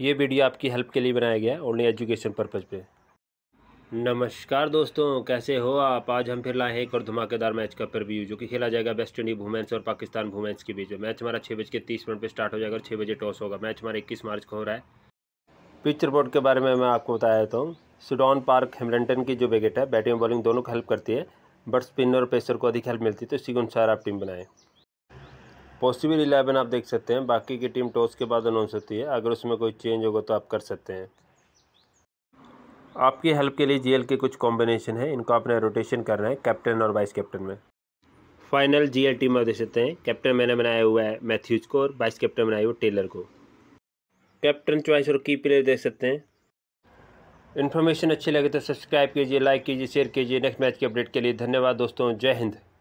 ये वीडियो आपकी हेल्प के लिए बनाया गया है ओनली एजुकेशन पर्पज़ पे नमस्कार दोस्तों कैसे हो आप आज हम फिर लाए हैं एक और धमाकेदार मैच का प्रव्यू जो कि खेला जाएगा वेस्ट इंडीज वुमेंस और पाकिस्तान वुमेंस के बीच में मैच हमारा छः बज के तीस मिनट पर स्टार्ट हो जाएगा और छः बजे टॉस होगा मैच हमारा इक्कीस मार्च को हो रहा है पिच रिपोर्ट के बारे में मैं आपको बता देता हूँ सुडॉन पार्क हेमलेंटन की जो विकेट है बैटिंग बॉलिंग दोनों को हेल्प करती है बट स्पिनर और पेसर को अधिक हेल्प मिलती है तो इसी के अनुसार आप टीम बनाएँ पॉसिबल इलेवन आप देख सकते हैं बाकी की टीम टॉस के बाद अनाउंस होती है अगर उसमें कोई चेंज होगा तो आप कर सकते हैं आपकी हेल्प के लिए जीएल के कुछ कॉम्बिनेशन है इनको आपने रोटेशन करना है कैप्टन और वाइस कैप्टन में फाइनल जीएल टीम में देख सकते हैं कैप्टन मैंने बनाया हुआ है मैथ्यूज को और वाइस कैप्टन बनाया हुआ टेलर को कैप्टन चॉइस और की प्लेयर देख सकते हैं इन्फॉर्मेशन अच्छी लगे तो सब्सक्राइब कीजिए लाइक कीजिए शेयर कीजिए नेक्स्ट मैच के अपडेट के लिए धन्यवाद दोस्तों जय हिंद